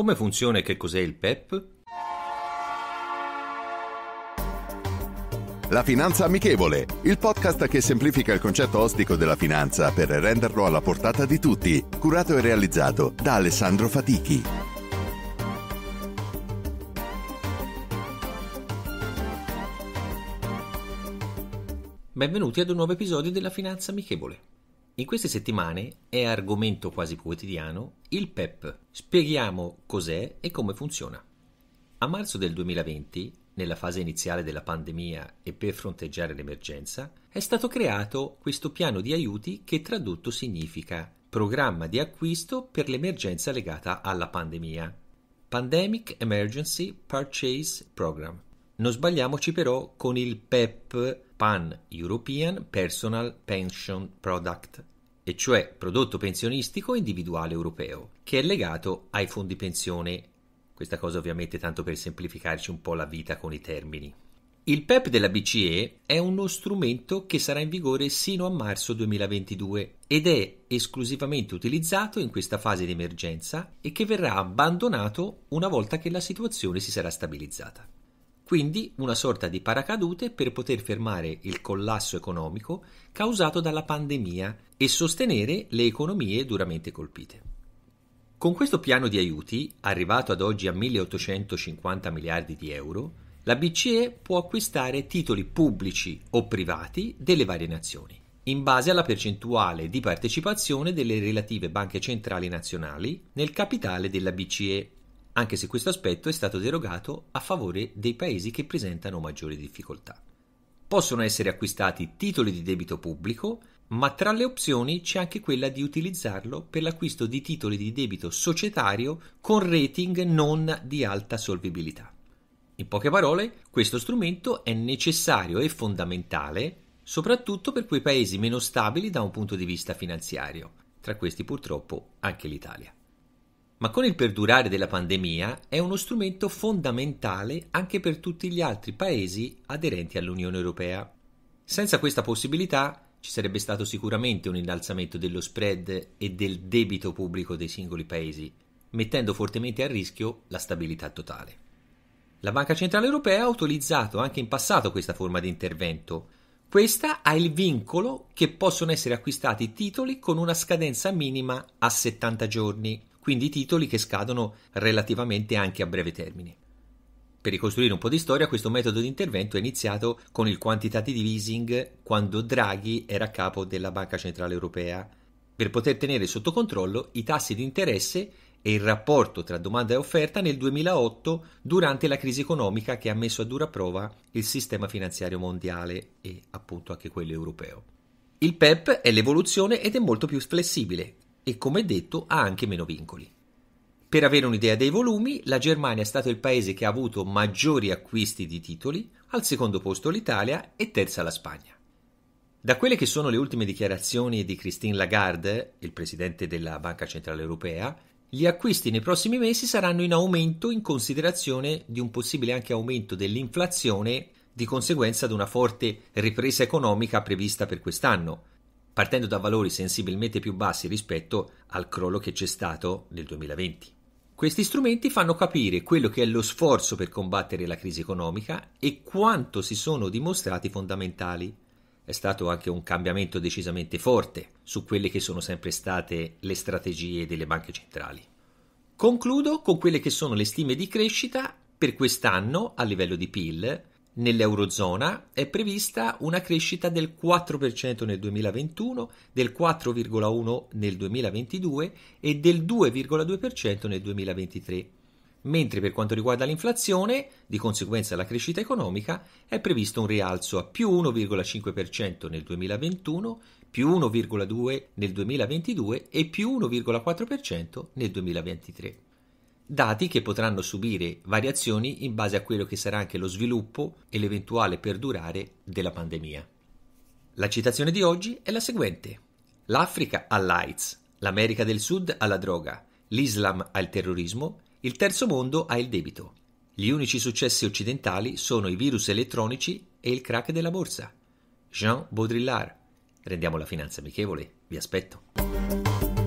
Come funziona e che cos'è il PEP? La Finanza Amichevole, il podcast che semplifica il concetto ostico della finanza per renderlo alla portata di tutti, curato e realizzato da Alessandro Fatichi. Benvenuti ad un nuovo episodio della Finanza Amichevole. In queste settimane è argomento quasi quotidiano il PEP. Spieghiamo cos'è e come funziona. A marzo del 2020, nella fase iniziale della pandemia e per fronteggiare l'emergenza, è stato creato questo piano di aiuti che tradotto significa programma di acquisto per l'emergenza legata alla pandemia. Pandemic Emergency Purchase Program. Non sbagliamoci però con il PEP, Pan European Personal Pension Product, e cioè prodotto pensionistico individuale europeo, che è legato ai fondi pensione. Questa cosa ovviamente tanto per semplificarci un po' la vita con i termini. Il PEP della BCE è uno strumento che sarà in vigore sino a marzo 2022 ed è esclusivamente utilizzato in questa fase di emergenza e che verrà abbandonato una volta che la situazione si sarà stabilizzata quindi una sorta di paracadute per poter fermare il collasso economico causato dalla pandemia e sostenere le economie duramente colpite. Con questo piano di aiuti, arrivato ad oggi a 1850 miliardi di euro, la BCE può acquistare titoli pubblici o privati delle varie nazioni, in base alla percentuale di partecipazione delle relative banche centrali nazionali nel capitale della BCE anche se questo aspetto è stato derogato a favore dei paesi che presentano maggiori difficoltà. Possono essere acquistati titoli di debito pubblico, ma tra le opzioni c'è anche quella di utilizzarlo per l'acquisto di titoli di debito societario con rating non di alta solvibilità. In poche parole, questo strumento è necessario e fondamentale soprattutto per quei paesi meno stabili da un punto di vista finanziario, tra questi purtroppo anche l'Italia ma con il perdurare della pandemia è uno strumento fondamentale anche per tutti gli altri paesi aderenti all'Unione Europea. Senza questa possibilità ci sarebbe stato sicuramente un innalzamento dello spread e del debito pubblico dei singoli paesi, mettendo fortemente a rischio la stabilità totale. La Banca Centrale Europea ha utilizzato anche in passato questa forma di intervento. Questa ha il vincolo che possono essere acquistati titoli con una scadenza minima a 70 giorni quindi titoli che scadono relativamente anche a breve termine. Per ricostruire un po' di storia, questo metodo di intervento è iniziato con il quantitative easing quando Draghi era capo della Banca Centrale Europea, per poter tenere sotto controllo i tassi di interesse e il rapporto tra domanda e offerta nel 2008 durante la crisi economica che ha messo a dura prova il sistema finanziario mondiale e appunto anche quello europeo. Il PEP è l'evoluzione ed è molto più flessibile, e come detto ha anche meno vincoli. Per avere un'idea dei volumi, la Germania è stato il paese che ha avuto maggiori acquisti di titoli, al secondo posto l'Italia e terza la Spagna. Da quelle che sono le ultime dichiarazioni di Christine Lagarde, il presidente della Banca Centrale Europea, gli acquisti nei prossimi mesi saranno in aumento in considerazione di un possibile anche aumento dell'inflazione di conseguenza di una forte ripresa economica prevista per quest'anno, partendo da valori sensibilmente più bassi rispetto al crollo che c'è stato nel 2020. Questi strumenti fanno capire quello che è lo sforzo per combattere la crisi economica e quanto si sono dimostrati fondamentali. È stato anche un cambiamento decisamente forte su quelle che sono sempre state le strategie delle banche centrali. Concludo con quelle che sono le stime di crescita per quest'anno a livello di PIL Nell'Eurozona è prevista una crescita del 4% nel 2021, del 4,1% nel 2022 e del 2,2% nel 2023, mentre per quanto riguarda l'inflazione, di conseguenza la crescita economica, è previsto un rialzo a più 1,5% nel 2021, più 1,2% nel 2022 e più 1,4% nel 2023 dati che potranno subire variazioni in base a quello che sarà anche lo sviluppo e l'eventuale perdurare della pandemia. La citazione di oggi è la seguente. L'Africa ha l'AIDS, l'America del Sud ha la droga, l'Islam ha il terrorismo, il terzo mondo ha il debito. Gli unici successi occidentali sono i virus elettronici e il crack della borsa. Jean Baudrillard. Rendiamo la finanza amichevole, vi aspetto.